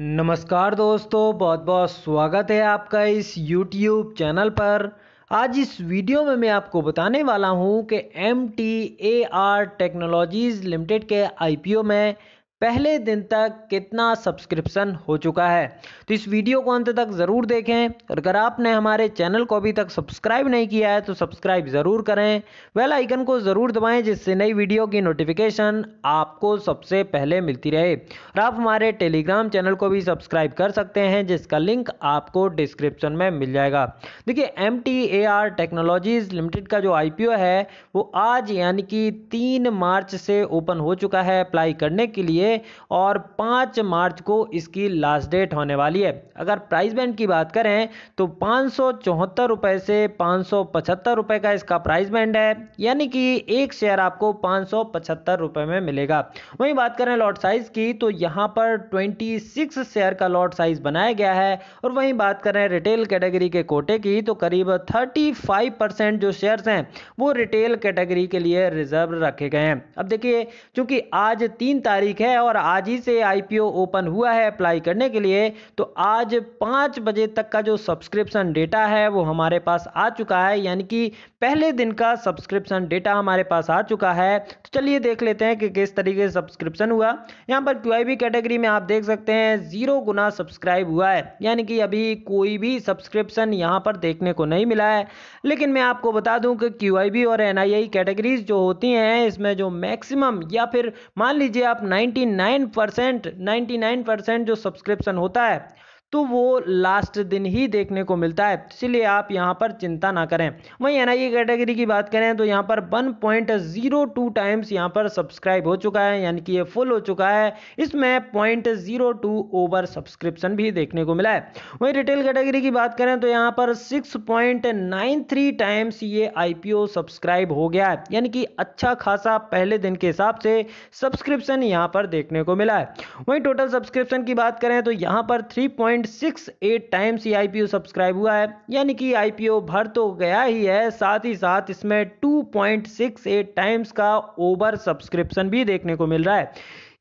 नमस्कार दोस्तों बहुत बहुत स्वागत है आपका इस YouTube चैनल पर आज इस वीडियो में मैं आपको बताने वाला हूं कि M T A R technologies limited के आईपीओ में पहले दिन तक कितना सब्सक्रिप्शन हो चुका है तो इस वीडियो को अंत तक ज़रूर देखें और अगर आपने हमारे चैनल को अभी तक सब्सक्राइब नहीं किया है तो सब्सक्राइब ज़रूर करें वेल आइकन को ज़रूर दबाएं जिससे नई वीडियो की नोटिफिकेशन आपको सबसे पहले मिलती रहे और आप हमारे टेलीग्राम चैनल को भी सब्सक्राइब कर सकते हैं जिसका लिंक आपको डिस्क्रिप्शन में मिल जाएगा देखिए एम टेक्नोलॉजीज़ लिमिटेड का जो आई है वो आज यानी कि तीन मार्च से ओपन हो चुका है अप्लाई करने के लिए चाहिए और पाँच मार्च को इसकी लास्ट डेट होने वाली है अगर प्राइस बैंड की बात करें तो पाँच से पाँच रुपए का इसका प्राइस बैंड है यानी कि एक शेयर आपको पाँच में मिलेगा वहीं बात करें लॉट साइज की तो यहाँ पर 26 शेयर का लॉट साइज बनाया गया है और वहीं बात करें रिटेल कैटेगरी के कोटे की तो करीब 35 परसेंट जो शेयर्स हैं वो रिटेल कैटेगरी के लिए रिजर्व रखे गए हैं अब देखिए चूंकि आज तीन तारीख है है और आज ही से आईपीओ ओपन हुआ है अप्लाई करने के लिए तो आज पाँच बजे तक का जो सब्सक्रिप्शन डेटा है वो हमारे पास आ चुका है यानी कि पहले दिन का सब्सक्रिप्शन डेटा हमारे पास आ चुका है तो चलिए देख लेते हैं कि किस तरीके से सब्सक्रिप्शन हुआ यहाँ पर क्यू कैटेगरी में आप देख सकते हैं जीरो गुना सब्सक्राइब हुआ है यानी कि अभी कोई भी सब्सक्रिप्शन यहाँ पर देखने को नहीं मिला है लेकिन मैं आपको बता दूँ कि क्यू और एन कैटेगरीज जो होती हैं इसमें जो मैक्सिमम या फिर मान लीजिए आप ninety nine percent ninety nine percent जो सब्सक्रिप्शन होता है तो वो लास्ट दिन ही देखने को मिलता है इसलिए आप यहाँ पर चिंता ना करें वहीं एन कैटेगरी e की बात करें तो यहाँ पर 1.02 टाइम्स यहाँ पर सब्सक्राइब हो चुका है यानी कि ये फुल हो चुका है इसमें 0.02 ओवर सब्सक्रिप्शन भी देखने को मिला है वहीं रिटेल कैटेगरी की बात करें तो यहाँ पर 6.93 टाइम्स ये आई सब्सक्राइब हो गया है यानी कि अच्छा खासा पहले दिन के हिसाब से सब्सक्रिप्शन यहाँ पर देखने को मिला है वहीं टोटल सब्सक्रिप्शन की बात करें तो यहाँ पर थ्री सिक्स एट टाइम्स ये आईपीओ सब्सक्राइब हुआ है यानी कि आईपीओ भर तो गया ही है साथ ही साथ इसमें two point six eight times का ओवर सब्सक्रिप्शन भी देखने को मिल रहा है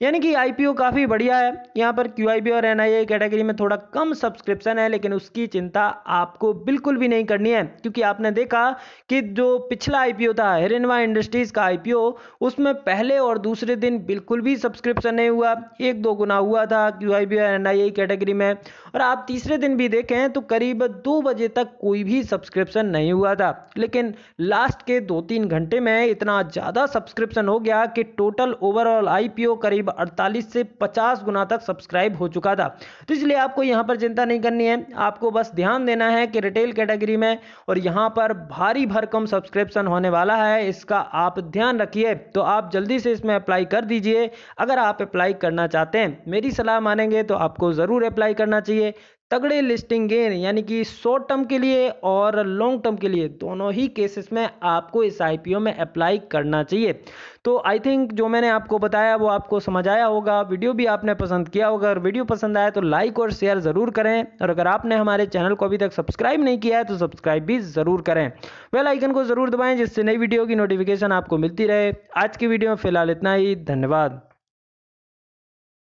यानी कि आईपीओ काफ़ी बढ़िया है यहाँ पर क्यू और एन कैटेगरी में थोड़ा कम सब्सक्रिप्शन है लेकिन उसकी चिंता आपको बिल्कुल भी नहीं करनी है क्योंकि आपने देखा कि जो पिछला आईपीओ था हिरनवा इंडस्ट्रीज़ का आईपीओ उसमें पहले और दूसरे दिन बिल्कुल भी सब्सक्रिप्शन नहीं हुआ एक दो गुना हुआ था क्यू आई बी और एन कैटेगरी में और आप तीसरे दिन भी देखें तो करीब दो बजे तक कोई भी सब्सक्रिप्शन नहीं हुआ था लेकिन लास्ट के दो तीन घंटे में इतना ज़्यादा सब्सक्रिप्शन हो गया कि टोटल ओवरऑल आई करीब करीब 48 से 50 गुना तक सब्सक्राइब हो चुका था तो इसलिए आपको यहाँ पर चिंता नहीं करनी है आपको बस ध्यान देना है कि रिटेल कैटेगरी में और यहाँ पर भारी भरकम सब्सक्रिप्शन होने वाला है इसका आप ध्यान रखिए तो आप जल्दी से इसमें अप्लाई कर दीजिए अगर आप अप्लाई करना चाहते हैं मेरी सलाह मानेंगे तो आपको ज़रूर अप्लाई करना चाहिए तगड़े लिस्टिंग गेन यानी कि शॉर्ट टर्म के लिए और लॉन्ग टर्म के लिए दोनों ही केसेस में आपको इस आईपीओ में अप्लाई करना चाहिए तो आई थिंक जो मैंने आपको बताया वो आपको समझ आया होगा वीडियो भी आपने पसंद किया होगा अगर वीडियो पसंद आया तो लाइक और शेयर ज़रूर करें और अगर आपने हमारे चैनल को अभी तक सब्सक्राइब नहीं किया है तो सब्सक्राइब भी ज़रूर करें वेलाइकन आइकन को ज़रूर दबाएँ जिससे नई वीडियो की नोटिफिकेशन आपको मिलती रहे आज की वीडियो में फिलहाल इतना ही धन्यवाद